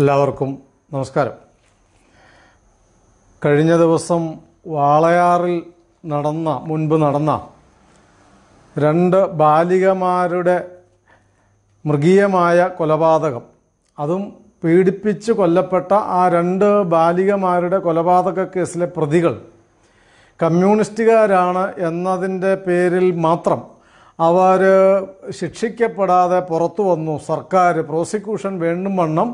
എല്ലാവർക്കും നമസ്കാരം കഴിഞ്ഞ ദിവസം വാളയാറിൽ നടന്ന മുൻപ് നടന്ന രണ്ട് ബാലികമാരുടെ മൃഗീയമായ കൊലപാതകം അതും പീഡിപ്പിച്ച് കൊല്ലപ്പെട്ട ആ രണ്ട് ബാലികമാരുടെ കൊലപാതക കേസിലെ പ്രതികൾ കമ്മ്യൂണിസ്റ്റുകാരാണ് എന്നതിൻ്റെ പേരിൽ മാത്രം അവർ ശിക്ഷിക്കപ്പെടാതെ പുറത്തു വന്നു സർക്കാർ പ്രോസിക്യൂഷൻ വേണ്ടും വണ്ണം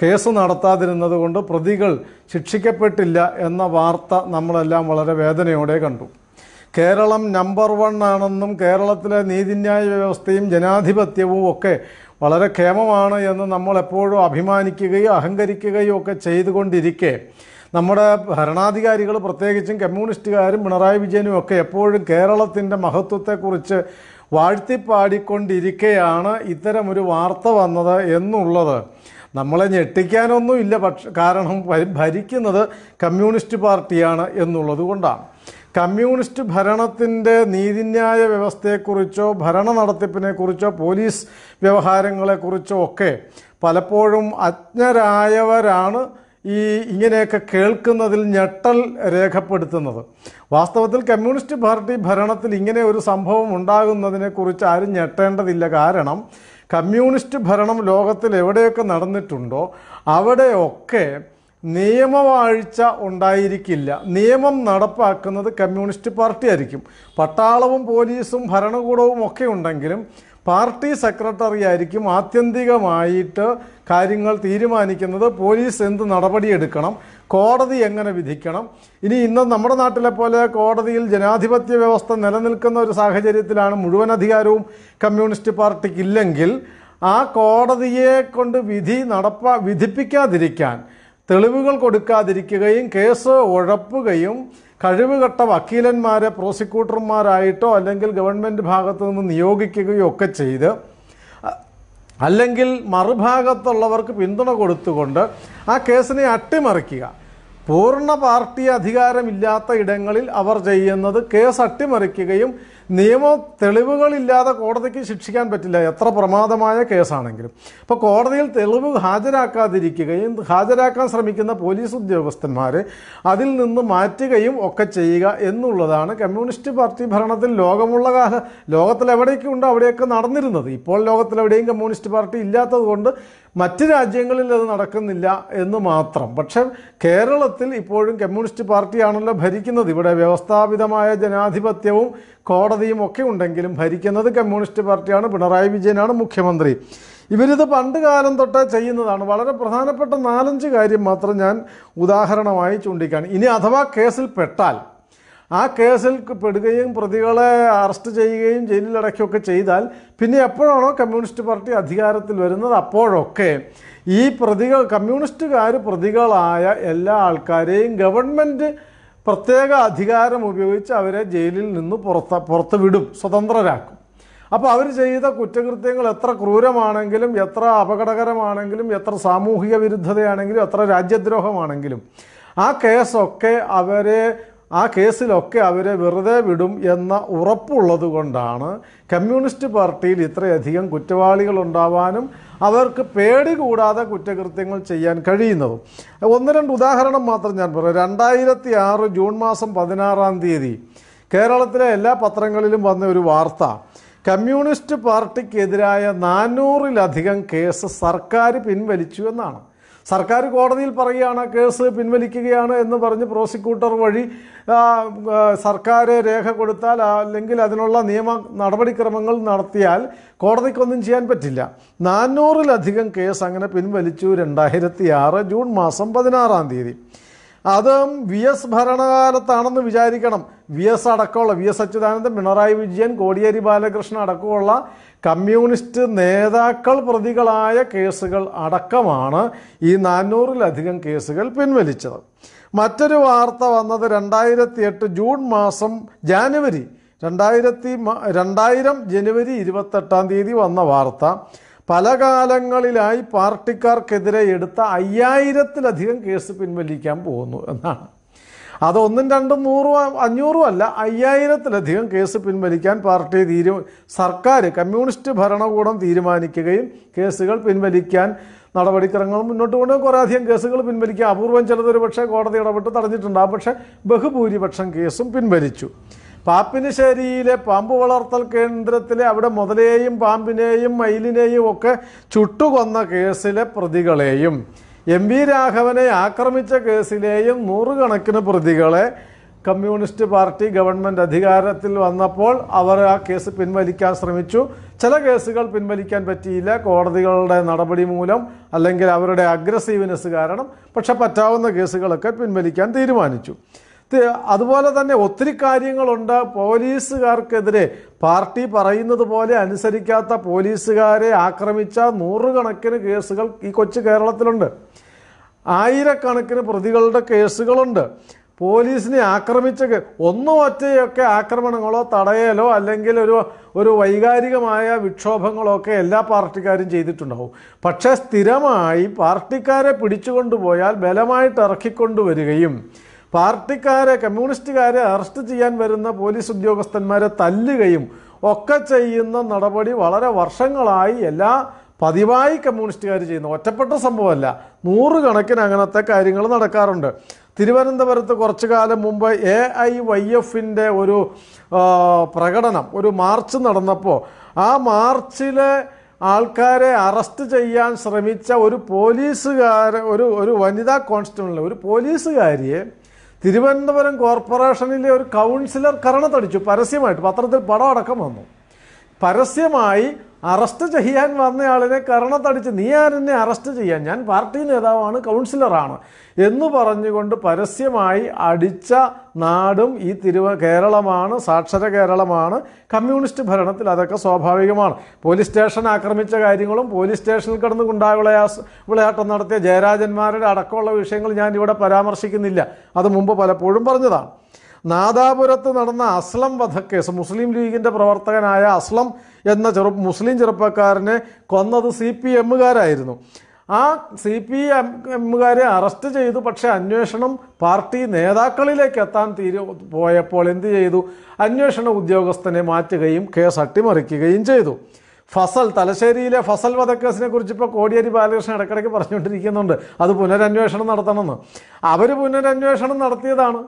കേസ് നടത്താതിരുന്നത് കൊണ്ട് പ്രതികൾ ശിക്ഷിക്കപ്പെട്ടില്ല എന്ന വാർത്ത നമ്മളെല്ലാം വളരെ വേദനയോടെ കണ്ടു കേരളം നമ്പർ വൺ ആണെന്നും കേരളത്തിലെ നീതിന്യായ വ്യവസ്ഥയും ജനാധിപത്യവും ഒക്കെ വളരെ ക്ഷേമമാണ് എന്ന് നമ്മൾ എപ്പോഴും അഭിമാനിക്കുകയും അഹങ്കരിക്കുകയും ഒക്കെ ചെയ്തുകൊണ്ടിരിക്കെ നമ്മുടെ ഭരണാധികാരികൾ പ്രത്യേകിച്ചും കമ്മ്യൂണിസ്റ്റുകാരും പിണറായി വിജയനും ഒക്കെ എപ്പോഴും കേരളത്തിൻ്റെ മഹത്വത്തെക്കുറിച്ച് വാഴ്ത്തിപ്പാടിക്കൊണ്ടിരിക്കെയാണ് ഇത്തരമൊരു വാർത്ത വന്നത് എന്നുള്ളത് നമ്മളെ ഞെട്ടിക്കാനൊന്നും ഇല്ല പക്ഷ കാരണം ഭരിക്കുന്നത് കമ്മ്യൂണിസ്റ്റ് പാർട്ടിയാണ് എന്നുള്ളത് കൊണ്ടാണ് കമ്മ്യൂണിസ്റ്റ് ഭരണത്തിൻ്റെ നീതിന്യായ വ്യവസ്ഥയെക്കുറിച്ചോ ഭരണ നടത്തിപ്പിനെക്കുറിച്ചോ പോലീസ് വ്യവഹാരങ്ങളെക്കുറിച്ചോ ഒക്കെ പലപ്പോഴും അജ്ഞരായവരാണ് ഈ ഇങ്ങനെയൊക്കെ കേൾക്കുന്നതിൽ ഞെട്ടൽ രേഖപ്പെടുത്തുന്നത് വാസ്തവത്തിൽ കമ്മ്യൂണിസ്റ്റ് പാർട്ടി ഭരണത്തിൽ ഇങ്ങനെ ഒരു സംഭവം ഉണ്ടാകുന്നതിനെക്കുറിച്ച് ആരും ഞെട്ടേണ്ടതില്ല കാരണം കമ്മ്യൂണിസ്റ്റ് ഭരണം ലോകത്തിൽ എവിടെയൊക്കെ നടന്നിട്ടുണ്ടോ അവിടെയൊക്കെ നിയമവാഴ്ച ഉണ്ടായിരിക്കില്ല നിയമം നടപ്പാക്കുന്നത് കമ്മ്യൂണിസ്റ്റ് പാർട്ടി ആയിരിക്കും പട്ടാളവും പോലീസും ഭരണകൂടവും ഒക്കെ ഉണ്ടെങ്കിലും പാർട്ടി സെക്രട്ടറി ആയിരിക്കും ആത്യന്തികമായിട്ട് കാര്യങ്ങൾ തീരുമാനിക്കുന്നത് പോലീസ് എന്ത് നടപടിയെടുക്കണം കോടതി എങ്ങനെ വിധിക്കണം ഇനി ഇന്ന് നമ്മുടെ നാട്ടിലെ പോലെ കോടതിയിൽ ജനാധിപത്യ വ്യവസ്ഥ നിലനിൽക്കുന്ന ഒരു സാഹചര്യത്തിലാണ് മുഴുവൻ അധികാരവും കമ്മ്യൂണിസ്റ്റ് പാർട്ടിക്ക് ഇല്ലെങ്കിൽ ആ കോടതിയെ കൊണ്ട് വിധി നടപ്പാ വിധിപ്പിക്കാതിരിക്കാൻ തെളിവുകൾ കൊടുക്കാതിരിക്കുകയും കേസ് ഉഴപ്പുകയും കഴിവുകെട്ട വക്കീലന്മാരെ പ്രോസിക്യൂട്ടർമാരായിട്ടോ അല്ലെങ്കിൽ ഗവൺമെൻറ് ഭാഗത്തു നിന്ന് നിയോഗിക്കുകയോ ഒക്കെ ചെയ്ത് അല്ലെങ്കിൽ മറുഭാഗത്തുള്ളവർക്ക് പിന്തുണ കൊടുത്തുകൊണ്ട് ആ കേസിനെ അട്ടിമറിക്കുക പൂർണ്ണ പാർട്ടി അധികാരമില്ലാത്ത ഇടങ്ങളിൽ അവർ ചെയ്യുന്നത് കേസ് അട്ടിമറിക്കുകയും നിയമ തെളിവുകളില്ലാതെ കോടതിക്ക് ശിക്ഷിക്കാൻ പറ്റില്ല എത്ര പ്രമാദമായ കേസാണെങ്കിലും ഇപ്പോൾ കോടതിയിൽ തെളിവ് ഹാജരാക്കാതിരിക്കുകയും ഹാജരാക്കാൻ ശ്രമിക്കുന്ന പോലീസ് ഉദ്യോഗസ്ഥന്മാരെ അതിൽ നിന്ന് മാറ്റുകയും ഒക്കെ ചെയ്യുക എന്നുള്ളതാണ് കമ്മ്യൂണിസ്റ്റ് പാർട്ടി ഭരണത്തിൽ ലോകമുള്ള കാല ലോകത്തിലെവിടെയൊക്കെ ഉണ്ട് അവിടെയൊക്കെ നടന്നിരുന്നത് ഇപ്പോൾ ലോകത്തിലെവിടെയും കമ്മ്യൂണിസ്റ്റ് പാർട്ടി ഇല്ലാത്തതുകൊണ്ട് മറ്റ് രാജ്യങ്ങളിൽ അത് നടക്കുന്നില്ല എന്ന് മാത്രം പക്ഷേ കേരളത്തിൽ ഇപ്പോഴും കമ്മ്യൂണിസ്റ്റ് പാർട്ടിയാണല്ലോ ഭരിക്കുന്നത് ഇവിടെ വ്യവസ്ഥാപിതമായ ജനാധിപത്യവും കോടതി അപൂർണതയും ഒക്കെ ഉണ്ടെങ്കിലും ഭരിക്കുന്നത് കമ്മ്യൂണിസ്റ്റ് പാർട്ടിയാണ് പിണറായി വിജയനാണ് മുഖ്യമന്ത്രി ഇവരിത് പണ്ട് കാലം തൊട്ട് ചെയ്യുന്നതാണ് വളരെ പ്രധാനപ്പെട്ട നാലഞ്ച് കാര്യം മാത്രം ഞാൻ ഉദാഹരണമായി ചൂണ്ടിക്കാണി ഇനി അഥവാ കേസിൽ പെട്ടാൽ ആ കേസിൽ പെടുകയും പ്രതികളെ അറസ്റ്റ് ചെയ്യുകയും ജയിലിലടയ്ക്കുകയൊക്കെ ചെയ്താൽ പിന്നെ എപ്പോഴാണോ കമ്മ്യൂണിസ്റ്റ് പാർട്ടി അധികാരത്തിൽ വരുന്നത് അപ്പോഴൊക്കെ ഈ പ്രതികൾ കമ്മ്യൂണിസ്റ്റുകാർ പ്രതികളായ എല്ലാ ആൾക്കാരെയും ഗവൺമെൻറ് പ്രത്യേക അധികാരം ഉപയോഗിച്ച് അവരെ ജയിലിൽ നിന്ന് പുറത്ത് പുറത്ത് വിടും സ്വതന്ത്രരാക്കും അപ്പോൾ അവർ ചെയ്ത കുറ്റകൃത്യങ്ങൾ എത്ര ക്രൂരമാണെങ്കിലും എത്ര അപകടകരമാണെങ്കിലും എത്ര സാമൂഹിക വിരുദ്ധതയാണെങ്കിലും എത്ര രാജ്യദ്രോഹമാണെങ്കിലും ആ കേസൊക്കെ അവരെ ആ കേസിലൊക്കെ അവരെ വെറുതെ വിടും എന്ന ഉറപ്പുള്ളത് കൊണ്ടാണ് കമ്മ്യൂണിസ്റ്റ് പാർട്ടിയിൽ ഇത്രയധികം കുറ്റവാളികൾ ഉണ്ടാവാനും അവർക്ക് പേടി കൂടാതെ കുറ്റകൃത്യങ്ങൾ ചെയ്യാൻ കഴിയുന്നതും ഒന്ന് രണ്ട് ഉദാഹരണം മാത്രം ഞാൻ പറയാം രണ്ടായിരത്തി ആറ് ജൂൺ മാസം പതിനാറാം തീയതി കേരളത്തിലെ എല്ലാ പത്രങ്ങളിലും വന്ന ഒരു വാർത്ത കമ്മ്യൂണിസ്റ്റ് പാർട്ടിക്കെതിരായ നാനൂറിലധികം കേസ് സർക്കാർ പിൻവലിച്ചു എന്നാണ് സർക്കാർ കോടതിയിൽ പറയുകയാണ് കേസ് പിൻവലിക്കുകയാണ് എന്ന് പറഞ്ഞ് പ്രോസിക്യൂട്ടർ വഴി സർക്കാർ രേഖ കൊടുത്താൽ അല്ലെങ്കിൽ അതിനുള്ള നിയമ നടപടിക്രമങ്ങൾ നടത്തിയാൽ കോടതിക്കൊന്നും ചെയ്യാൻ പറ്റില്ല നാനൂറിലധികം കേസ് അങ്ങനെ പിൻവലിച്ചു രണ്ടായിരത്തി ആറ് ജൂൺ മാസം പതിനാറാം തീയതി അതും വി എസ് ഭരണകാലത്താണെന്ന് വിചാരിക്കണം വി എസ് അടക്കമുള്ള വി എസ് അച്യുതാനന്ദൻ പിണറായി വിജയൻ കോടിയേരി ബാലകൃഷ്ണൻ അടക്കമുള്ള കമ്മ്യൂണിസ്റ്റ് നേതാക്കൾ പ്രതികളായ കേസുകൾ അടക്കമാണ് ഈ നാനൂറിലധികം കേസുകൾ പിൻവലിച്ചത് മറ്റൊരു വാർത്ത വന്നത് രണ്ടായിരത്തി എട്ട് ജൂൺ മാസം ജാനുവരി രണ്ടായിരത്തി രണ്ടായിരം ജനുവരി ഇരുപത്തെട്ടാം തീയതി വന്ന വാർത്ത പല കാലങ്ങളിലായി പാർട്ടിക്കാർക്കെതിരെ എടുത്ത അയ്യായിരത്തിലധികം കേസ് പിൻവലിക്കാൻ പോകുന്നു എന്നാണ് അതൊന്നും രണ്ടും നൂറും അഞ്ഞൂറും അല്ല അയ്യായിരത്തിലധികം കേസ് പിൻവലിക്കാൻ പാർട്ടി തീരു സർക്കാർ കമ്മ്യൂണിസ്റ്റ് ഭരണകൂടം തീരുമാനിക്കുകയും കേസുകൾ പിൻവലിക്കാൻ നടപടിക്രമങ്ങൾ മുന്നോട്ട് കുറേ അധികം കേസുകൾ പിൻവലിക്കുക അപൂർവം ചിലതൊരു പക്ഷേ കോടതി ഇടപെട്ട് തടഞ്ഞിട്ടുണ്ട് ആ പക്ഷേ ബഹുഭൂരിപക്ഷം കേസും പിൻവലിച്ചു പാപ്പിനിശ്ശേരിയിലെ പാമ്പ് വളർത്തൽ കേന്ദ്രത്തിലെ അവിടെ മുതലെയും പാമ്പിനെയും മയിലിനെയും ഒക്കെ ചുട്ടുകൊന്ന കേസിലെ പ്രതികളെയും എം വി രാഘവനെ ആക്രമിച്ച കേസിലെയും നൂറുകണക്കിന് പ്രതികളെ കമ്മ്യൂണിസ്റ്റ് പാർട്ടി ഗവൺമെൻറ് അധികാരത്തിൽ വന്നപ്പോൾ അവർ ആ കേസ് പിൻവലിക്കാൻ ശ്രമിച്ചു ചില കേസുകൾ പിൻവലിക്കാൻ പറ്റിയില്ല കോടതികളുടെ നടപടി മൂലം അല്ലെങ്കിൽ അവരുടെ അഗ്രസീവ്നെസ് കാരണം പക്ഷെ പറ്റാവുന്ന കേസുകളൊക്കെ പിൻവലിക്കാൻ തീരുമാനിച്ചു അതുപോലെ തന്നെ ഒത്തിരി കാര്യങ്ങളുണ്ട് പോലീസുകാർക്കെതിരെ പാർട്ടി പറയുന്നത് പോലെ അനുസരിക്കാത്ത പോലീസുകാരെ ആക്രമിച്ച നൂറുകണക്കിന് കേസുകൾ ഈ കൊച്ചു കേരളത്തിലുണ്ട് ആയിരക്കണക്കിന് പ്രതികളുടെ കേസുകളുണ്ട് പോലീസിനെ ആക്രമിച്ച ഒന്നോ ഒറ്റയൊക്കെ ആക്രമണങ്ങളോ തടയലോ അല്ലെങ്കിൽ ഒരു ഒരു വൈകാരികമായ വിക്ഷോഭങ്ങളോ ഒക്കെ എല്ലാ പാർട്ടിക്കാരും ചെയ്തിട്ടുണ്ടാവും പക്ഷേ സ്ഥിരമായി പാർട്ടിക്കാരെ പിടിച്ചുകൊണ്ടുപോയാൽ ബലമായിട്ട് ഇറക്കിക്കൊണ്ടുവരികയും പാർട്ടിക്കാരെ കമ്മ്യൂണിസ്റ്റുകാരെ അറസ്റ്റ് ചെയ്യാൻ വരുന്ന പോലീസ് ഉദ്യോഗസ്ഥന്മാരെ തല്ലുകയും ഒക്കെ ചെയ്യുന്ന നടപടി വളരെ വർഷങ്ങളായി എല്ലാ പതിവായി കമ്മ്യൂണിസ്റ്റുകാർ ചെയ്യുന്നു ഒറ്റപ്പെട്ട സംഭവമല്ല നൂറുകണക്കിന് അങ്ങനത്തെ കാര്യങ്ങൾ നടക്കാറുണ്ട് തിരുവനന്തപുരത്ത് കുറച്ചു കാലം മുമ്പ് എ ഐ വൈ എഫിൻ്റെ ഒരു പ്രകടനം ഒരു മാർച്ച് നടന്നപ്പോൾ ആ മാർച്ചിലെ ആൾക്കാരെ അറസ്റ്റ് ചെയ്യാൻ ശ്രമിച്ച ഒരു പോലീസുകാരെ ഒരു ഒരു വനിതാ കോൺസ്റ്റബിളിനെ ഒരു പോലീസുകാരിയെ തിരുവനന്തപുരം കോർപ്പറേഷനിലെ ഒരു കൗൺസിലർ കരണത്തടിച്ചു പരസ്യമായിട്ട് പത്രത്തിൽ പടം അടക്കം വന്നു പരസ്യമായി അറസ്റ്റ് ചെയ്യാൻ വന്നയാളിനെ കരണത്തടിച്ച് നീ ആരെന്നെ അറസ്റ്റ് ചെയ്യാൻ ഞാൻ പാർട്ടി നേതാവാണ് കൗൺസിലറാണ് എന്ന് പറഞ്ഞുകൊണ്ട് പരസ്യമായി അടിച്ച നാടും ഈ തിരുവ കേരളമാണ് സാക്ഷര കേരളമാണ് കമ്മ്യൂണിസ്റ്റ് ഭരണത്തിൽ അതൊക്കെ സ്വാഭാവികമാണ് പോലീസ് സ്റ്റേഷൻ ആക്രമിച്ച കാര്യങ്ങളും പോലീസ് സ്റ്റേഷനിൽ കിടന്ന് വിളയാസ് വിളയാട്ടം നടത്തിയ ജയരാജന്മാരുടെ അടക്കമുള്ള വിഷയങ്ങൾ ഞാൻ ഇവിടെ പരാമർശിക്കുന്നില്ല അത് മുമ്പ് പലപ്പോഴും പറഞ്ഞതാണ് നാദാപുരത്ത് നടന്ന അസ്ലം വധക്കേസ് മുസ്ലിം ലീഗിൻ്റെ പ്രവർത്തകനായ അസ്ലം എന്ന ചെറു മുസ്ലിം ചെറുപ്പക്കാരനെ കൊന്നത് സി പി എമ്മുകാരായിരുന്നു ആ സി പി എമ്മുകാരെ അറസ്റ്റ് ചെയ്തു പക്ഷേ അന്വേഷണം പാർട്ടി നേതാക്കളിലേക്ക് എത്താൻ തീരു പോയപ്പോൾ എന്ത് ചെയ്തു അന്വേഷണ ഉദ്യോഗസ്ഥനെ മാറ്റുകയും കേസ് അട്ടിമറിക്കുകയും ചെയ്തു ഫസൽ തലശ്ശേരിയിലെ ഫസൽ വധക്കേസിനെ കുറിച്ച് ഇപ്പോൾ കോടിയേരി ബാലകൃഷ്ണൻ ഇടയ്ക്കിടയ്ക്ക് പറഞ്ഞുകൊണ്ടിരിക്കുന്നുണ്ട് അത് പുനരന്വേഷണം നടത്തണമെന്ന് അവർ പുനരന്വേഷണം നടത്തിയതാണ്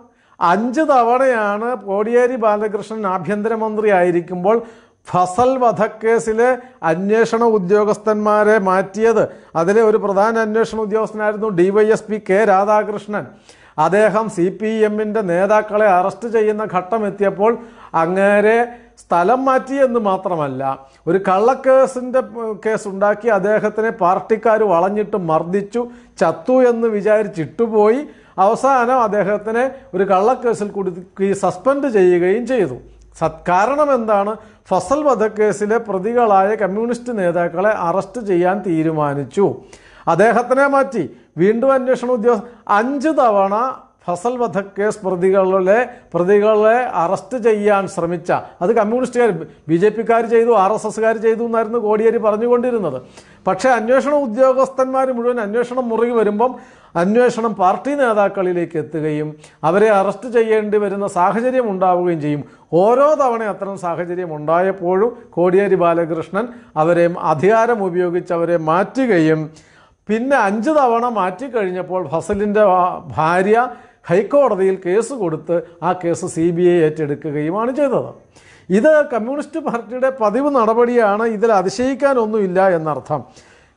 അഞ്ച് തവണയാണ് കോടിയേരി ബാലകൃഷ്ണൻ ആഭ്യന്തരമന്ത്രി ആയിരിക്കുമ്പോൾ ഫസൽ വധക്കേസിലെ അന്വേഷണ ഉദ്യോഗസ്ഥന്മാരെ മാറ്റിയത് അതിലെ ഒരു പ്രധാന അന്വേഷണ ഉദ്യോഗസ്ഥനായിരുന്നു ഡിവൈഎസ്പി കെ രാധാകൃഷ്ണൻ അദ്ദേഹം സി പി എമ്മിൻ്റെ നേതാക്കളെ അറസ്റ്റ് ചെയ്യുന്ന ഘട്ടം എത്തിയപ്പോൾ അങ്ങേരെ സ്ഥലം മാറ്റി എന്ന് മാത്രമല്ല ഒരു കള്ളക്കേസിൻ്റെ കേസ് ഉണ്ടാക്കി അദ്ദേഹത്തിനെ പാർട്ടിക്കാർ വളഞ്ഞിട്ട് മർദ്ദിച്ചു ചത്തു എന്ന് വിചാരിച്ചിട്ടുപോയി അവസാനം അദ്ദേഹത്തിനെ ഒരു കള്ളക്കേസിൽ കൊടുക്കുകയും സസ്പെൻഡ് ചെയ്യുകയും ചെയ്തു സത്കാരണം എന്താണ് ഫസൽ വധക്കേസിലെ പ്രതികളായ കമ്മ്യൂണിസ്റ്റ് നേതാക്കളെ അറസ്റ്റ് ചെയ്യാൻ തീരുമാനിച്ചു അദ്ദേഹത്തിനെ മാറ്റി വീണ്ടും അന്വേഷണ ഉദ്യോഗസ്ഥ അഞ്ച് തവണ ഫസൽ വധക്കേസ് പ്രതികളെ പ്രതികളെ അറസ്റ്റ് ചെയ്യാൻ ശ്രമിച്ച അത് കമ്മ്യൂണിസ്റ്റുകാർ ബി ജെ പിക്കാർ ചെയ്തു ആർ എസ് എസ്സുകാർ ചെയ്തു എന്നായിരുന്നു കോടിയേരി പറഞ്ഞുകൊണ്ടിരുന്നത് പക്ഷേ അന്വേഷണ ഉദ്യോഗസ്ഥന്മാർ മുഴുവൻ അന്വേഷണം മുറുകി വരുമ്പം അന്വേഷണം പാർട്ടി നേതാക്കളിലേക്ക് എത്തുകയും അവരെ അറസ്റ്റ് ചെയ്യേണ്ടി വരുന്ന സാഹചര്യം ഉണ്ടാവുകയും ചെയ്യും ഓരോ തവണ അത്തരം സാഹചര്യം ഉണ്ടായപ്പോഴും കോടിയേരി ബാലകൃഷ്ണൻ അവരെ അധികാരം ഉപയോഗിച്ച് അവരെ മാറ്റുകയും പിന്നെ അഞ്ച് തവണ മാറ്റിക്കഴിഞ്ഞപ്പോൾ ഫസലിൻ്റെ ഭാര്യ ഹൈക്കോടതിയിൽ കേസ് കൊടുത്ത് ആ കേസ് സി ബി ഐ ഏറ്റെടുക്കുകയുമാണ് ചെയ്തത് ഇത് കമ്മ്യൂണിസ്റ്റ് പാർട്ടിയുടെ പതിവ് നടപടിയാണ് ഇതിൽ അതിശയിക്കാനൊന്നുമില്ല എന്നർത്ഥം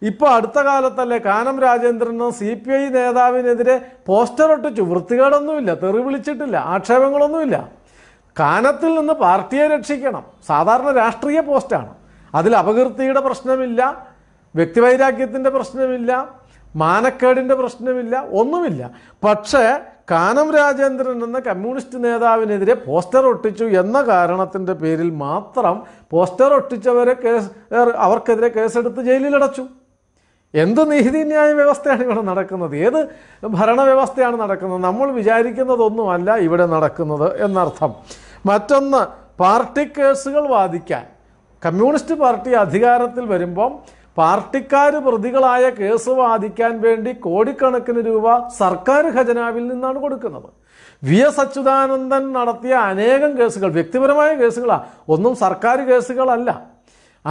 ഇപ്പോൾ അടുത്ത കാലത്തല്ലേ കാനം രാജേന്ദ്രനും സി പി ഐ നേതാവിനെതിരെ പോസ്റ്റർ ഒട്ടിച്ചു വൃത്തികേടൊന്നുമില്ല തെറി വിളിച്ചിട്ടില്ല ആക്ഷേപങ്ങളൊന്നുമില്ല കാനത്തിൽ നിന്ന് പാർട്ടിയെ രക്ഷിക്കണം സാധാരണ രാഷ്ട്രീയ പോസ്റ്റാണ് അതിൽ അപകീർത്തിയുടെ പ്രശ്നമില്ല വ്യക്തിവൈരാഗ്യത്തിൻ്റെ പ്രശ്നമില്ല മാനക്കേടിൻ്റെ പ്രശ്നമില്ല ഒന്നുമില്ല പക്ഷേ കാനം രാജേന്ദ്രൻ എന്ന കമ്മ്യൂണിസ്റ്റ് നേതാവിനെതിരെ പോസ്റ്റർ ഒട്ടിച്ചു എന്ന കാരണത്തിൻ്റെ പേരിൽ മാത്രം പോസ്റ്റർ ഒട്ടിച്ചവരെ കേസ് അവർക്കെതിരെ കേസെടുത്ത് ജയിലിലടച്ചു എന്ത് നീതിന്യായ വ്യവസ്ഥയാണ് ഇവിടെ നടക്കുന്നത് ഏത് ഭരണവ്യവസ്ഥയാണ് നടക്കുന്നത് നമ്മൾ വിചാരിക്കുന്നതൊന്നുമല്ല ഇവിടെ നടക്കുന്നത് എന്നർത്ഥം മറ്റൊന്ന് പാർട്ടി കേസുകൾ വാദിക്കാൻ കമ്മ്യൂണിസ്റ്റ് പാർട്ടി അധികാരത്തിൽ വരുമ്പം പാർട്ടിക്കാർ പ്രതികളായ കേസ് വാദിക്കാൻ വേണ്ടി കോടിക്കണക്കിന് രൂപ സർക്കാർ ഖജനാവിൽ നിന്നാണ് കൊടുക്കുന്നത് വി എസ് അച്യുതാനന്ദൻ നടത്തിയ അനേകം കേസുകൾ വ്യക്തിപരമായ കേസുകളാണ് ഒന്നും സർക്കാർ കേസുകളല്ല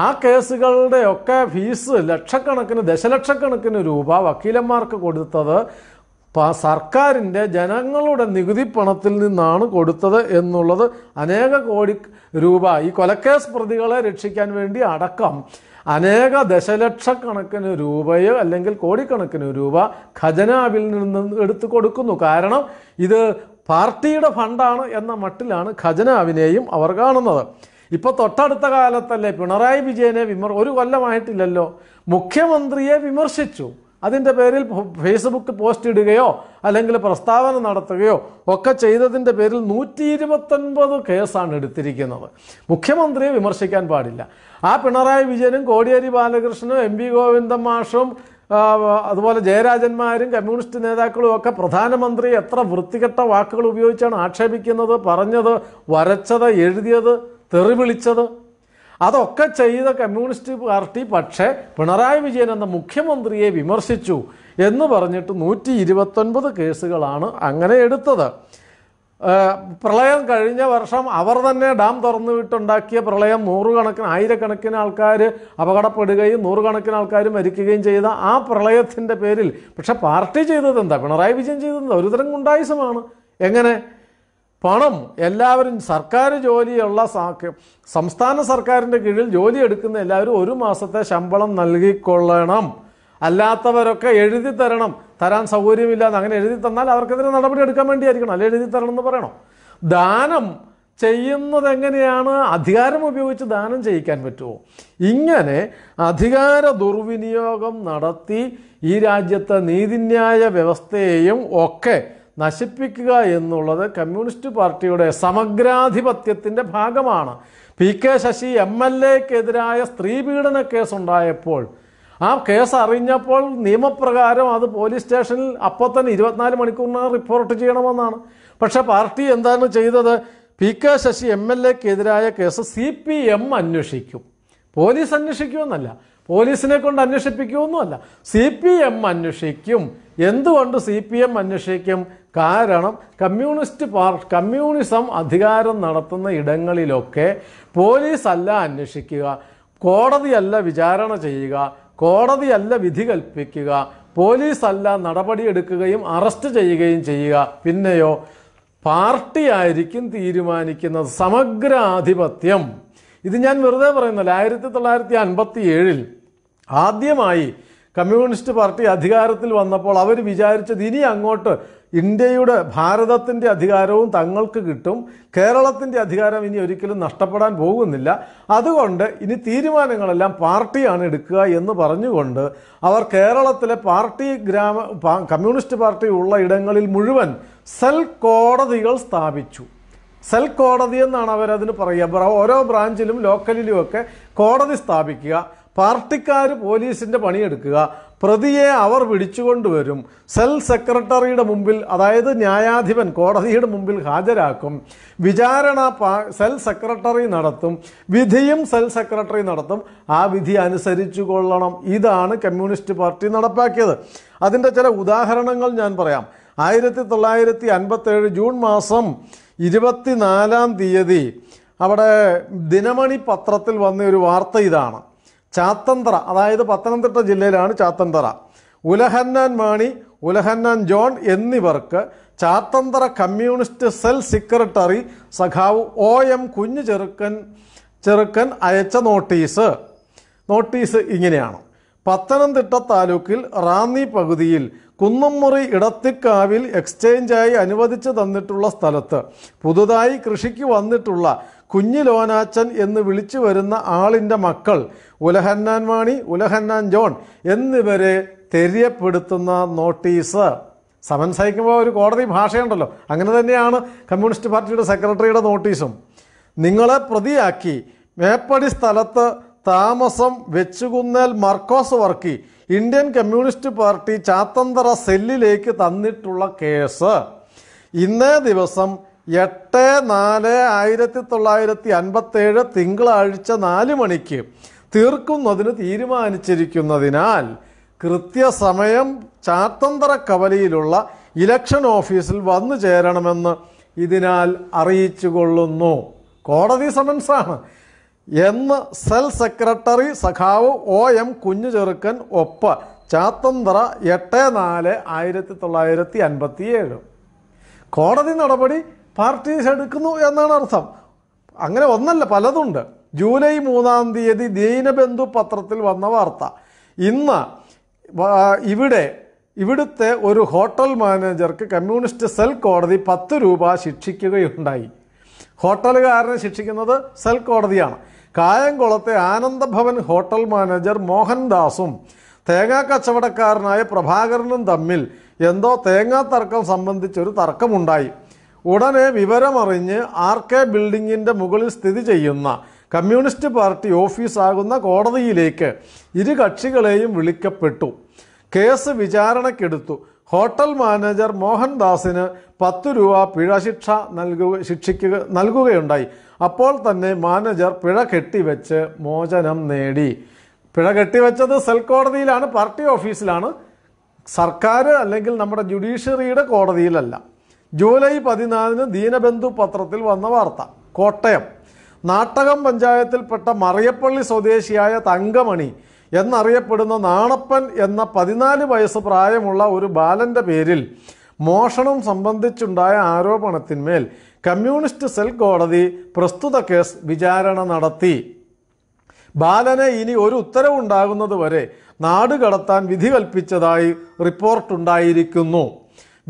ആ കേസുകളുടെ ഒക്കെ ഫീസ് ലക്ഷക്കണക്കിന് ദശലക്ഷക്കണക്കിന് രൂപ വക്കീലന്മാർക്ക് കൊടുത്തത് സർക്കാരിൻ്റെ ജനങ്ങളുടെ നികുതി പണത്തിൽ നിന്നാണ് കൊടുത്തത് എന്നുള്ളത് അനേക കോടി രൂപ ഈ കൊലക്കേസ് പ്രതികളെ രക്ഷിക്കാൻ വേണ്ടി അടക്കം അനേക ദശലക്ഷക്കണക്കിന് രൂപയോ അല്ലെങ്കിൽ കോടിക്കണക്കിന് രൂപ ഖജനാവിൽ നിന്ന് എടുത്തു കൊടുക്കുന്നു കാരണം ഇത് പാർട്ടിയുടെ ഫണ്ടാണ് എന്ന മട്ടിലാണ് ഖജനാവിനെയും അവർ കാണുന്നത് ഇപ്പോൾ തൊട്ടടുത്ത കാലത്തല്ലേ പിണറായി വിജയനെ വിമർ ഒരു കൊല്ലമായിട്ടില്ലല്ലോ മുഖ്യമന്ത്രിയെ വിമർശിച്ചു അതിൻ്റെ പേരിൽ ഫേസ്ബുക്ക് പോസ്റ്റ് ഇടുകയോ അല്ലെങ്കിൽ പ്രസ്താവന നടത്തുകയോ ഒക്കെ ചെയ്തതിൻ്റെ പേരിൽ നൂറ്റി ഇരുപത്തൊൻപത് കേസാണ് എടുത്തിരിക്കുന്നത് മുഖ്യമന്ത്രിയെ വിമർശിക്കാൻ പാടില്ല ആ പിണറായി വിജയനും കോടിയേരി ബാലകൃഷ്ണനും എം വി ഗോവിന്ദൻ മാഷും അതുപോലെ ജയരാജന്മാരും കമ്മ്യൂണിസ്റ്റ് നേതാക്കളും ഒക്കെ പ്രധാനമന്ത്രി എത്ര വൃത്തികെട്ട വാക്കുകൾ ഉപയോഗിച്ചാണ് ആക്ഷേപിക്കുന്നത് പറഞ്ഞത് വരച്ചത് എഴുതിയത് തെറി വിളിച്ചത് അതൊക്കെ ചെയ്ത കമ്മ്യൂണിസ്റ്റ് പാർട്ടി പക്ഷേ പിണറായി വിജയൻ എന്ന മുഖ്യമന്ത്രിയെ വിമർശിച്ചു എന്ന് പറഞ്ഞിട്ട് നൂറ്റി ഇരുപത്തൊൻപത് കേസുകളാണ് അങ്ങനെ എടുത്തത് പ്രളയം കഴിഞ്ഞ വർഷം അവർ തന്നെ ഡാം തുറന്നു വിട്ടുണ്ടാക്കിയ പ്രളയം നൂറുകണക്കിന് ആയിരക്കണക്കിന് ആൾക്കാർ അപകടപ്പെടുകയും നൂറുകണക്കിന് ആൾക്കാർ മരിക്കുകയും ചെയ്ത ആ പ്രളയത്തിൻ്റെ പേരിൽ പക്ഷെ പാർട്ടി ചെയ്തത് എന്താ പിണറായി വിജയൻ ചെയ്തത് ഒരുതരം ഗുണ്ടായുസമാണ് എങ്ങനെ പണം എല്ലാവരും സർക്കാർ ജോലിയുള്ള സംസ്ഥാന സർക്കാരിൻ്റെ കീഴിൽ ജോലി എടുക്കുന്ന എല്ലാവരും ഒരു മാസത്തെ ശമ്പളം നൽകിക്കൊള്ളണം അല്ലാത്തവരൊക്കെ എഴുതി തരണം തരാൻ സൗകര്യമില്ലാതെ അങ്ങനെ എഴുതി തന്നാൽ അവർക്കെതിരെ നടപടി എടുക്കാൻ വേണ്ടിയായിരിക്കണം അല്ലെ എഴുതി തരണം എന്ന് പറയണം ദാനം ചെയ്യുന്നത് എങ്ങനെയാണ് അധികാരം ഉപയോഗിച്ച് ദാനം ചെയ്യിക്കാൻ പറ്റുമോ ഇങ്ങനെ അധികാര ദുർവിനിയോഗം നടത്തി ഈ രാജ്യത്തെ നീതിന്യായ വ്യവസ്ഥയെയും ഒക്കെ നശിപ്പിക്കുക എന്നുള്ളത് കമ്മ്യൂണിസ്റ്റ് പാർട്ടിയുടെ സമഗ്രാധിപത്യത്തിൻ്റെ ഭാഗമാണ് P K Sasi M L എക്കെതിരായ കേസ് കേസുണ്ടായപ്പോൾ ആ കേസ് അറിഞ്ഞപ്പോൾ നിയമപ്രകാരം അത് പോലീസ് സ്റ്റേഷനിൽ അപ്പോൾ തന്നെ ഇരുപത്തിനാല് മണിക്കൂറിനകം റിപ്പോർട്ട് ചെയ്യണമെന്നാണ് പക്ഷേ പാർട്ടി എന്താണ് ചെയ്തത് P K Sasi M L എക്കെതിരായ കേസ് സി പി എം അന്വേഷിക്കും പോലീസ് അന്വേഷിക്കുമെന്നല്ല പോലീസിനെ കൊണ്ട് അന്വേഷിപ്പിക്കുമൊന്നുമല്ല സി പി എം അന്വേഷിക്കും എന്തുകൊണ്ട് സി പി എം അന്വേഷിക്കും കാരണം കമ്മ്യൂണിസ്റ്റ് പാർട്ടി കമ്മ്യൂണിസം അധികാരം നടത്തുന്ന ഇടങ്ങളിലൊക്കെ പോലീസല്ല അന്വേഷിക്കുക കോടതിയല്ല വിചാരണ ചെയ്യുക കോടതിയല്ല വിധി കൽപ്പിക്കുക പോലീസല്ല നടപടിയെടുക്കുകയും അറസ്റ്റ് ചെയ്യുകയും ചെയ്യുക പിന്നെയോ പാർട്ടിയായിരിക്കും തീരുമാനിക്കുന്നത് സമഗ്രാധിപത്യം ഇത് ഞാൻ വെറുതെ പറയുന്നില്ല ആയിരത്തി തൊള്ളായിരത്തി അൻപത്തി ഏഴിൽ ആദ്യമായി കമ്മ്യൂണിസ്റ്റ് പാർട്ടി അധികാരത്തിൽ വന്നപ്പോൾ അവർ വിചാരിച്ചത് ഇനി അങ്ങോട്ട് ഇന്ത്യയുടെ ഭാരതത്തിൻ്റെ അധികാരവും തങ്ങൾക്ക് കിട്ടും കേരളത്തിൻ്റെ അധികാരം ഇനി ഒരിക്കലും നഷ്ടപ്പെടാൻ പോകുന്നില്ല അതുകൊണ്ട് ഇനി തീരുമാനങ്ങളെല്ലാം പാർട്ടിയാണ് എടുക്കുക എന്ന് പറഞ്ഞുകൊണ്ട് അവർ കേരളത്തിലെ പാർട്ടി ഗ്രാമ കമ്മ്യൂണിസ്റ്റ് പാർട്ടി ഉള്ള ഇടങ്ങളിൽ മുഴുവൻ സെൽ കോടതികൾ സ്ഥാപിച്ചു സെൽ കോടതി എന്നാണ് അവരതിന് പറയുക ഓരോ ബ്രാഞ്ചിലും ലോക്കലിലും ഒക്കെ കോടതി സ്ഥാപിക്കുക പാർട്ടിക്കാർ പോലീസിൻ്റെ പണിയെടുക്കുക പ്രതിയെ അവർ പിടിച്ചുകൊണ്ടുവരും സെൽ സെക്രട്ടറിയുടെ മുമ്പിൽ അതായത് ന്യായാധിപൻ കോടതിയുടെ മുമ്പിൽ ഹാജരാക്കും വിചാരണ സെൽ സെക്രട്ടറി നടത്തും വിധിയും സെൽ സെക്രട്ടറി നടത്തും ആ വിധി അനുസരിച്ചു കൊള്ളണം ഇതാണ് കമ്മ്യൂണിസ്റ്റ് പാർട്ടി നടപ്പാക്കിയത് അതിൻ്റെ ചില ഉദാഹരണങ്ങൾ ഞാൻ പറയാം ആയിരത്തി തൊള്ളായിരത്തി അൻപത്തേഴ് ജൂൺ മാസം ഇരുപത്തിനാലാം തീയതി അവിടെ ദിനമണി പത്രത്തിൽ വന്ന ഒരു വാർത്ത ഇതാണ് ചാത്തന്തറ അതായത് പത്തനംതിട്ട ജില്ലയിലാണ് ചാത്തന്തറ ഉലഹന്നാൻ മാണി ഉലഹന്നാൻ ജോൺ എന്നിവർക്ക് ചാത്തന്തറ കമ്മ്യൂണിസ്റ്റ് സെൽ സെക്രട്ടറി സഖാവ് ഒ എം കുഞ്ഞു ചെറുക്കൻ ചെറുക്കൻ അയച്ച നോട്ടീസ് നോട്ടീസ് ഇങ്ങനെയാണ് പത്തനംതിട്ട താലൂക്കിൽ റാന്നി പകുതിയിൽ കുന്നംമുറി ഇടത്തിക്കാവിൽ എക്സ്ചേഞ്ചായി അനുവദിച്ച് തന്നിട്ടുള്ള സ്ഥലത്ത് പുതുതായി കൃഷിക്ക് വന്നിട്ടുള്ള കുഞ്ഞിലോനാച്ചൻ എന്ന് വിളിച്ചു വരുന്ന ആളിൻ്റെ മക്കൾ ഉലഹന്നാൻ മാണി ഉലഹന്നാൻ ജോൺ എന്നിവരെ തെരിയപ്പെടുത്തുന്ന നോട്ടീസ് സമൻസ് അയക്കുമ്പോൾ ഒരു കോടതി ഭാഷയുണ്ടല്ലോ അങ്ങനെ തന്നെയാണ് കമ്മ്യൂണിസ്റ്റ് പാർട്ടിയുടെ സെക്രട്ടറിയുടെ നോട്ടീസും നിങ്ങളെ പ്രതിയാക്കി മേപ്പടി സ്ഥലത്ത് താമസം Vechukunnel Markose Varkey Indian communist party Chathanthara സെല്ലിലേക്ക് തന്നിട്ടുള്ള കേസ് ഇന്നേ ദിവസം എട്ട് നാല് ആയിരത്തി തൊള്ളായിരത്തി ഏഴ് തിങ്കളാഴ്ച നാല് മണിക്ക് തീർക്കുന്നതിന് തീരുമാനിച്ചിരിക്കുന്നതിനാൽ കൃത്യസമയം ചാത്തന്തറ കവലയിലുള്ള ഇലക്ഷൻ ഓഫീസിൽ വന്നു ചേരണമെന്ന് ഇതിനാൽ അറിയിച്ചു കൊള്ളുന്നു കോടതി സമൻസാണ് എന്ന് സെൽ സെക്രട്ടറി സഖാവ് ഒ എം കുഞ്ഞു ചെറുക്കൻ ഒപ്പ് ചാത്തന്തറ എട്ട് നാല് ആയിരത്തി തൊള്ളായിരത്തി അൻപത്തി ഏഴ് കോടതി നടപടി പാർട്ടീസ് എടുക്കുന്നു എന്നാണ് അർത്ഥം അങ്ങനെ ഒന്നല്ല പലതുണ്ട് ജൂലൈ മൂന്നാം തീയതി ദീനബന്ധു പത്രത്തിൽ വന്ന വാർത്ത ഇന്ന് ഇവിടെ ഇവിടുത്തെ ഒരു ഹോട്ടൽ മാനേജർക്ക് കമ്മ്യൂണിസ്റ്റ് സെൽ കോടതി പത്ത് രൂപ ശിക്ഷിക്കുകയുണ്ടായി ഹോട്ടലുകാരനെ ശിക്ഷിക്കുന്നത് സെൽ കോടതിയാണ് കായംകുളത്തെ ആനന്ദഭവൻ ഹോട്ടൽ മാനേജർ മോഹൻദാസും തേങ്ങാ കച്ചവടക്കാരനായ പ്രഭാകരനും തമ്മിൽ എന്തോ തേങ്ങാ തർക്കം സംബന്ധിച്ചൊരു തർക്കമുണ്ടായി ഉടനെ വിവരമറിഞ്ഞ് ആർ കെ ബിൽഡിങ്ങിൻ്റെ മുകളിൽ സ്ഥിതി ചെയ്യുന്ന കമ്മ്യൂണിസ്റ്റ് പാർട്ടി ഓഫീസാകുന്ന കോടതിയിലേക്ക് ഇരു കക്ഷികളെയും വിളിക്കപ്പെട്ടു കേസ് വിചാരണക്കെടുത്തു ഹോട്ടൽ മാനേജർ മോഹൻദാസിന് പത്ത് രൂപ പിഴ ശിക്ഷ നൽകുക ശിക്ഷിക്കുക നൽകുകയുണ്ടായി അപ്പോൾ തന്നെ മാനേജർ പിഴ കെട്ടിവെച്ച് മോചനം നേടി പിഴ കെട്ടിവെച്ചത് സെൽ കോടതിയിലാണ് പാർട്ടി ഓഫീസിലാണ് സർക്കാർ അല്ലെങ്കിൽ നമ്മുടെ ജുഡീഷ്യറിയുടെ കോടതിയിലല്ല ജൂലൈ പതിനാലിന് ദീനബന്ധു പത്രത്തിൽ വന്ന വാർത്ത കോട്ടയം നാട്ടകം പഞ്ചായത്തിൽപ്പെട്ട മറിയപ്പള്ളി സ്വദേശിയായ തങ്കമണി എന്നറിയപ്പെടുന്ന നാണപ്പൻ എന്ന പതിനാല് വയസ്സ് പ്രായമുള്ള ഒരു ബാലൻ്റെ പേരിൽ മോഷണം സംബന്ധിച്ചുണ്ടായ ആരോപണത്തിന്മേൽ കമ്മ്യൂണിസ്റ്റ് സെൽ കോടതി പ്രസ്തുത കേസ് വിചാരണ നടത്തി ബാലന് ഇനി ഒരു നാട് കടത്താൻ വിധി കൽപ്പിച്ചതായി റിപ്പോർട്ടുണ്ടായിരിക്കുന്നു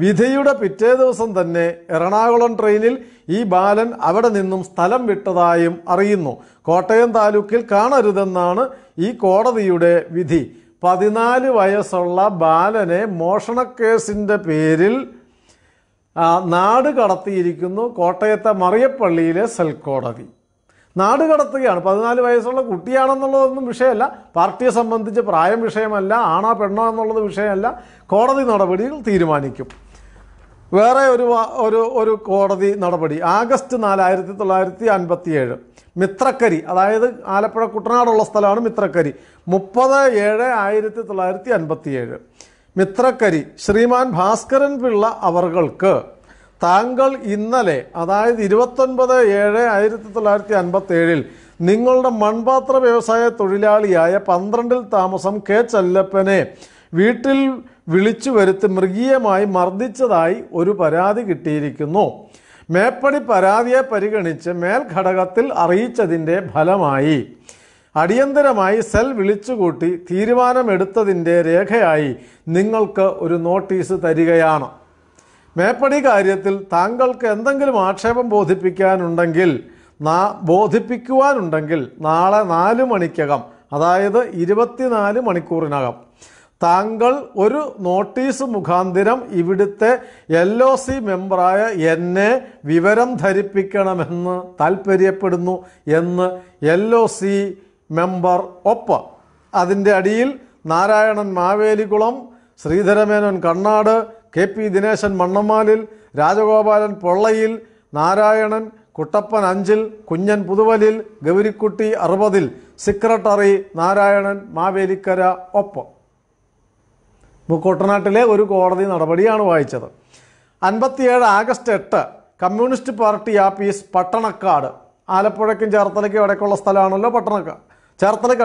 വിധിയുടെ പിറ്റേ ദിവസം തന്നെ എറണാകുളം ട്രെയിനിൽ ഈ ബാലൻ അവിടെ നിന്നും സ്ഥലം വിട്ടതായും അറിയുന്നു കോട്ടയം താലൂക്കിൽ കാണരുതെന്നാണ് ഈ കോടതിയുടെ വിധി പതിനാല് വയസ്സുള്ള ബാലനെ മോഷണക്കേസിൻ്റെ പേരിൽ നാട് കടത്തിയിരിക്കുന്നു കോട്ടയത്തെ മറിയപ്പള്ളിയിലെ സെൽ കോടതി നാട് കടത്തുകയാണ് പതിനാല് വയസ്സുള്ള കുട്ടിയാണെന്നുള്ളതൊന്നും വിഷയമല്ല പാർട്ടിയെ സംബന്ധിച്ച് പ്രായം വിഷയമല്ല ആണോ പെണ്ണോ എന്നുള്ളത് വിഷയമല്ല കോടതി നടപടികൾ തീരുമാനിക്കും വേറെ ഒരു ഒരു ഒരു കോടതി നടപടി ആഗസ്റ്റ് നാലായിരത്തി ആയിരത്തി തൊള്ളായിരത്തി അൻപത്തിയേഴ് മിത്രക്കരി അതായത് ആലപ്പുഴ കുട്ടനാടുള്ള സ്ഥലമാണ് മിത്രക്കരി മുപ്പത് ഏഴ് ആയിരത്തി തൊള്ളായിരത്തി അൻപത്തിയേഴ് മിത്രക്കരി ശ്രീമാൻ ഭാസ്കരൻ പിള്ള അവർക്ക് താങ്കൾ ഇന്നലെ അതായത് ഇരുപത്തൊൻപത് ഏഴ് ആയിരത്തി തൊള്ളായിരത്തി അൻപത്തി ഏഴിൽ നിങ്ങളുടെ മൺപാത്ര വ്യവസായ തൊഴിലാളിയായ പന്ത്രണ്ടിൽ താമസം കെ ചല്ലപ്പനെ വീട്ടിൽ വിളിച്ചു വരുത്തി മൃഗീയമായി മർദ്ദിച്ചതായി ഒരു പരാതി കിട്ടിയിരിക്കുന്നു മേപ്പടി പരാതിയെ പരിഗണിച്ച് മേൽഘടകത്തിൽ അറിയിച്ചതിൻ്റെ ഫലമായി അടിയന്തരമായി സെൽ വിളിച്ചുകൂട്ടി തീരുമാനമെടുത്തതിൻ്റെ രേഖയായി നിങ്ങൾക്ക് ഒരു നോട്ടീസ് തരികയാണ് മേപ്പടി കാര്യത്തിൽ താങ്കൾക്ക് എന്തെങ്കിലും ആക്ഷേപം ബോധിപ്പിക്കാനുണ്ടെങ്കിൽ നാ ബോധിപ്പിക്കുവാനുണ്ടെങ്കിൽ നാളെ നാല് മണിക്കകം അതായത് ഇരുപത്തിനാല് മണിക്കൂറിനകം താങ്കൾ ഒരു നോട്ടീസ് മുഖാന്തിരം ഇവിടുത്തെ എൽ ഒ സി മെമ്പറായ എന്നെ വിവരം ധരിപ്പിക്കണമെന്ന് താൽപ്പര്യപ്പെടുന്നു എന്ന് എൽ ഒ സി മെമ്പർ ഒപ്പ് അതിൻ്റെ അടിയിൽ നാരായണൻ മാവേലിക്കുളം ശ്രീധരമേനോൻ കണ്ണാട് കെ പി ദിനേശൻ മണ്ണമാലിൽ രാജഗോപാലൻ പൊള്ളയിൽ നാരായണൻ കുട്ടപ്പൻ അഞ്ചിൽ കുഞ്ഞൻ പുതുവലിൽ ഗൗരിക്കുട്ടി അറുപതിൽ സെക്രട്ടറി നാരായണൻ മാവേലിക്കര ഒപ്പ് മുക്കോട്ടനാട്ടിലെ ഒരു കോടതി നടപടിയാണ് വായിച്ചത് അൻപത്തിയേഴ് ആഗസ്റ്റ് എട്ട് കമ്മ്യൂണിസ്റ്റ് പാർട്ടി ആപ്പീസ് പട്ടണക്കാട് ആലപ്പുഴയ്ക്കും ചേർത്തലയ്ക്കും ഇടയ്ക്കുള്ള സ്ഥലമാണല്ലോ പട്ടണക്കാട്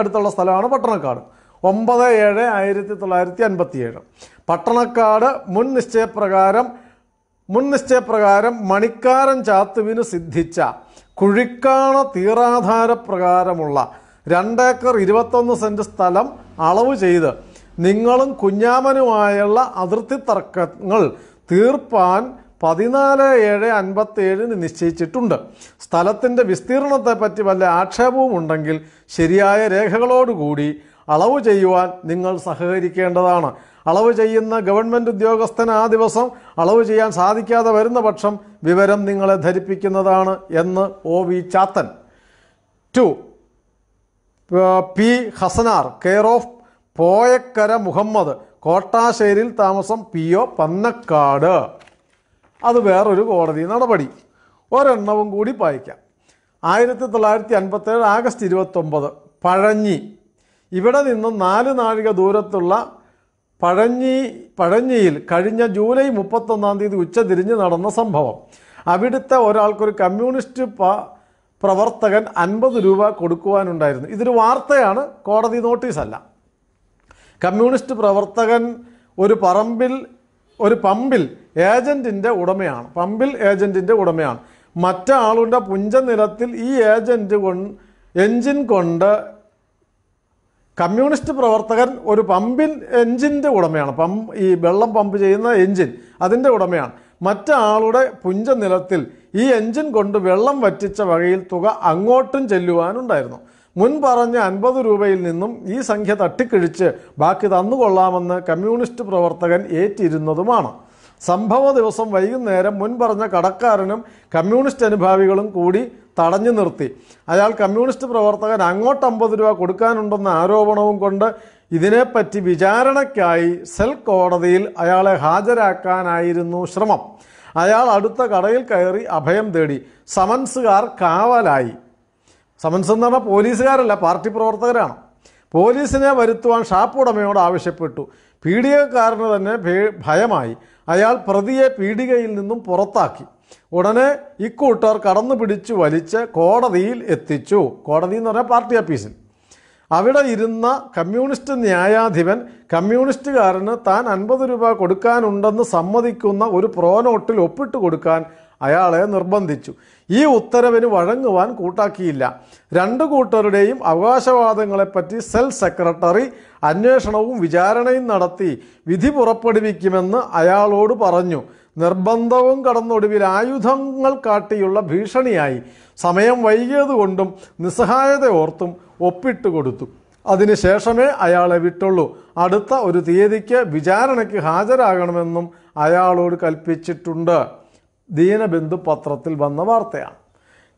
അടുത്തുള്ള സ്ഥലമാണ് പട്ടണക്കാട് ഒമ്പത് ഏഴ് ആയിരത്തി തൊള്ളായിരത്തി അൻപത്തിയേഴ് പട്ടണക്കാട് മുൻ നിശ്ചയപ്രകാരം മുൻ നിശ്ചയപ്രകാരം മണിക്കാരൻ ചാത്തുവിന് സിദ്ധിച്ച കുഴിക്കാണ തീറാധാര പ്രകാരമുള്ള രണ്ടേക്കർ ഇരുപത്തൊന്ന് സെൻറ്റ് സ്ഥലം അളവ് ചെയ്ത് നിങ്ങളും കുഞ്ഞാമനുമായുള്ള അതിർത്തി തർക്കങ്ങൾ തീർപ്പാൻ പതിനാല് ഏഴ് അൻപത്തി ഏഴിന് നിശ്ചയിച്ചിട്ടുണ്ട് സ്ഥലത്തിൻ്റെ വിസ്തീർണത്തെപ്പറ്റി വല്ല ആക്ഷേപവും ഉണ്ടെങ്കിൽ ശരിയായ രേഖകളോടുകൂടി അളവ് ചെയ്യുവാൻ നിങ്ങൾ സഹകരിക്കേണ്ടതാണ് അളവ് ചെയ്യുന്ന ഗവൺമെൻറ് ഉദ്യോഗസ്ഥന് ആ ദിവസം അളവ് ചെയ്യാൻ സാധിക്കാതെ വരുന്ന പക്ഷം വിവരം നിങ്ങളെ ധരിപ്പിക്കുന്നതാണ് എന്ന് O V Chathan to P Hasanar care of Poyakkara Muhammad കോട്ടാശ്ശേരിയിൽ താമസം പി ഒ പന്നക്കാട് അത് വേറൊരു കോടതി നടപടി ഒരെണ്ണവും കൂടി വായിക്കാം ആയിരത്തി തൊള്ളായിരത്തി അൻപത്തേഴ് ആഗസ്റ്റ് ഇരുപത്തൊമ്പത് പഴഞ്ഞി ഇവിടെ നിന്നും നാല് നാഴിക ദൂരത്തുള്ള പഴഞ്ഞി പഴഞ്ഞിയിൽ കഴിഞ്ഞ ജൂലൈ മുപ്പത്തൊന്നാം തീയതി തിരിഞ്ഞ് നടന്ന സംഭവം അവിടുത്തെ ഒരാൾക്കൊരു കമ്മ്യൂണിസ്റ്റ് പ്രവർത്തകൻ അൻപത് രൂപ കൊടുക്കുവാനുണ്ടായിരുന്നു ഇതൊരു വാർത്തയാണ് കോടതി നോട്ടീസല്ല കമ്മ്യൂണിസ്റ്റ് പ്രവർത്തകൻ ഒരു പറമ്പിൽ ഒരു പമ്പിൽ ഏജന്റിന്റെ ഉടമയാണ് പമ്പിൽ ഏജന്റിന്റെ ഉടമയാണ് മറ്റാളുടെ പുഞ്ചനിറത്തിൽ ഈ ഏജന്റ് കൊണ്ട് എഞ്ചിൻ കൊണ്ട് കമ്മ്യൂണിസ്റ്റ് പ്രവർത്തകൻ ഒരു പമ്പിൻ എഞ്ചിൻ്റെ ഉടമയാണ് പമ്പ് ഈ വെള്ളം പമ്പ് ചെയ്യുന്ന എഞ്ചിൻ അതിൻ്റെ ഉടമയാണ് മറ്റാളുടെ പുഞ്ചനിലത്തിൽ ഈ എഞ്ചിൻ കൊണ്ട് വെള്ളം വറ്റിച്ച വകയിൽ തുക അങ്ങോട്ടും ചെല്ലുവാനുണ്ടായിരുന്നു മുൻ പറഞ്ഞ അൻപത് രൂപയിൽ നിന്നും ഈ സംഖ്യ തട്ടിക്കിഴിച്ച് ബാക്കി തന്നുകൊള്ളാമെന്ന് കമ്മ്യൂണിസ്റ്റ് പ്രവർത്തകൻ ഏറ്റിരുന്നതുമാണ് സംഭവ ദിവസം വൈകുന്നേരം മുൻ പറഞ്ഞ കടക്കാരനും കമ്മ്യൂണിസ്റ്റ് അനുഭാവികളും കൂടി തടഞ്ഞു നിർത്തി അയാൾ കമ്മ്യൂണിസ്റ്റ് പ്രവർത്തകൻ അങ്ങോട്ട് അമ്പത് രൂപ കൊടുക്കാനുണ്ടെന്ന ആരോപണവും കൊണ്ട് ഇതിനെപ്പറ്റി വിചാരണയ്ക്കായി സെൽ കോടതിയിൽ അയാളെ ഹാജരാക്കാനായിരുന്നു ശ്രമം അയാൾ അടുത്ത കടയിൽ കയറി അഭയം തേടി സമൻസുകാർ കാവലായി സമൻസ് എന്ന് പറഞ്ഞാൽ പോലീസുകാരല്ല പാർട്ടി പ്രവർത്തകരാണ് പോലീസിനെ വരുത്തുവാൻ ഷാപ്പ് ഉടമയോട് ആവശ്യപ്പെട്ടു പീഡികക്കാരന് തന്നെ ഭയമായി അയാൾ പ്രതിയെ പീഡികയിൽ നിന്നും പുറത്താക്കി ഉടനെ ഇക്കൂട്ടർ കടന്നു പിടിച്ചു വലിച്ച് കോടതിയിൽ എത്തിച്ചു കോടതി എന്ന് പറഞ്ഞാൽ പാർട്ടി ഓഫീസിൽ അവിടെ ഇരുന്ന കമ്മ്യൂണിസ്റ്റ് ന്യായാധിപൻ കമ്മ്യൂണിസ്റ്റുകാരന് താൻ അൻപത് രൂപ കൊടുക്കാനുണ്ടെന്ന് സമ്മതിക്കുന്ന ഒരു പ്രോനോട്ടിൽ ഒപ്പിട്ട് കൊടുക്കാൻ അയാളെ നിർബന്ധിച്ചു ഈ ഉത്തരവിന് വഴങ്ങുവാൻ കൂട്ടാക്കിയില്ല രണ്ടു കൂട്ടരുടെയും അവകാശവാദങ്ങളെപ്പറ്റി സെൽ സെക്രട്ടറി അന്വേഷണവും വിചാരണയും നടത്തി വിധി പുറപ്പെടുവിക്കുമെന്ന് അയാളോട് പറഞ്ഞു നിർബന്ധവും കടന്നൊടുവിൽ ആയുധങ്ങൾ കാട്ടിയുള്ള ഭീഷണിയായി സമയം വൈകിയതുകൊണ്ടും നിസ്സഹായത ഓർത്തും ഒപ്പിട്ട് കൊടുത്തു അതിനുശേഷമേ അയാളെ വിട്ടുള്ളൂ അടുത്ത ഒരു തീയതിക്ക് വിചാരണയ്ക്ക് ഹാജരാകണമെന്നും അയാളോട് കൽപ്പിച്ചിട്ടുണ്ട് ദീനബിന്ദു പത്രത്തിൽ വന്ന വാർത്തയാണ്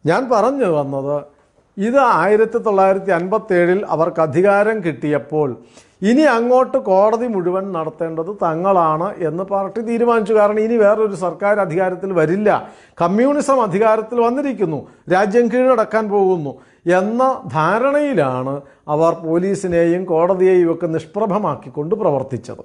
ഞാൻ പറഞ്ഞു വന്നത് ഇത് ആയിരത്തി തൊള്ളായിരത്തി അൻപത്തേഴിൽ അവർക്ക് അധികാരം കിട്ടിയപ്പോൾ ഇനി അങ്ങോട്ട് കോടതി മുഴുവൻ നടത്തേണ്ടത് തങ്ങളാണ് എന്ന് പാർട്ടി തീരുമാനിച്ചു കാരണം ഇനി വേറൊരു സർക്കാർ അധികാരത്തിൽ വരില്ല കമ്മ്യൂണിസം അധികാരത്തിൽ വന്നിരിക്കുന്നു രാജ്യം കീഴടക്കാൻ പോകുന്നു എന്ന ധാരണയിലാണ് അവർ പോലീസിനെയും കോടതിയെയും ഒക്കെ നിഷ്പ്രഭമാക്കിക്കൊണ്ട് പ്രവർത്തിച്ചത്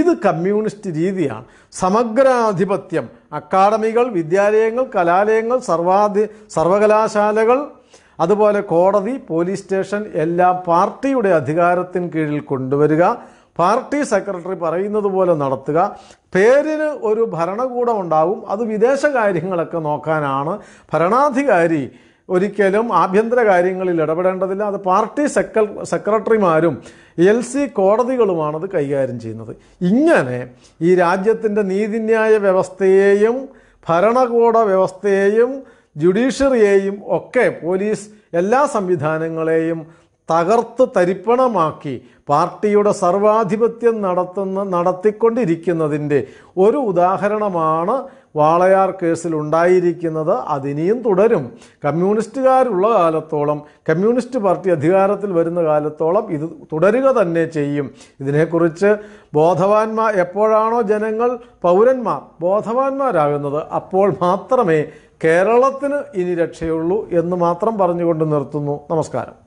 ഇത് കമ്മ്യൂണിസ്റ്റ് രീതിയാണ് സമഗ്രാധിപത്യം അക്കാഡമികൾ വിദ്യാലയങ്ങൾ കലാലയങ്ങൾ സർവാധി സർവകലാശാലകൾ അതുപോലെ കോടതി പോലീസ് സ്റ്റേഷൻ എല്ലാം പാർട്ടിയുടെ അധികാരത്തിന് കീഴിൽ കൊണ്ടുവരിക പാർട്ടി സെക്രട്ടറി പറയുന്നത് പോലെ നടത്തുക പേരിന് ഒരു ഭരണകൂടം ഉണ്ടാവും അത് വിദേശകാര്യങ്ങളൊക്കെ നോക്കാനാണ് ഭരണാധികാരി ഒരിക്കലും ആഭ്യന്തര കാര്യങ്ങളിൽ ഇടപെടേണ്ടതില്ല അത് പാർട്ടി സെക്ര സെക്രട്ടറിമാരും എൽ സി കോടതികളുമാണത് കൈകാര്യം ചെയ്യുന്നത് ഇങ്ങനെ ഈ രാജ്യത്തിൻ്റെ നീതിന്യായ വ്യവസ്ഥയെയും ഭരണകൂട വ്യവസ്ഥയെയും ജുഡീഷ്യറിയെയും ഒക്കെ പോലീസ് എല്ലാ സംവിധാനങ്ങളെയും തകർത്ത് തരിപ്പണമാക്കി പാർട്ടിയുടെ സർവാധിപത്യം നടത്തുന്ന നടത്തിക്കൊണ്ടിരിക്കുന്നതിൻ്റെ ഒരു ഉദാഹരണമാണ് വാളയാർ കേസിൽ ഉണ്ടായിരിക്കുന്നത് അതിനിയും തുടരും കമ്മ്യൂണിസ്റ്റുകാരുള്ള കാലത്തോളം കമ്മ്യൂണിസ്റ്റ് പാർട്ടി അധികാരത്തിൽ വരുന്ന കാലത്തോളം ഇത് തുടരുക തന്നെ ചെയ്യും ഇതിനെക്കുറിച്ച് ബോധവാന്മാർ എപ്പോഴാണോ ജനങ്ങൾ പൗരന്മാർ ബോധവാന്മാരാകുന്നത് അപ്പോൾ മാത്രമേ കേരളത്തിന് ഇനി രക്ഷയുള്ളൂ എന്ന് മാത്രം പറഞ്ഞുകൊണ്ട് നിർത്തുന്നു നമസ്കാരം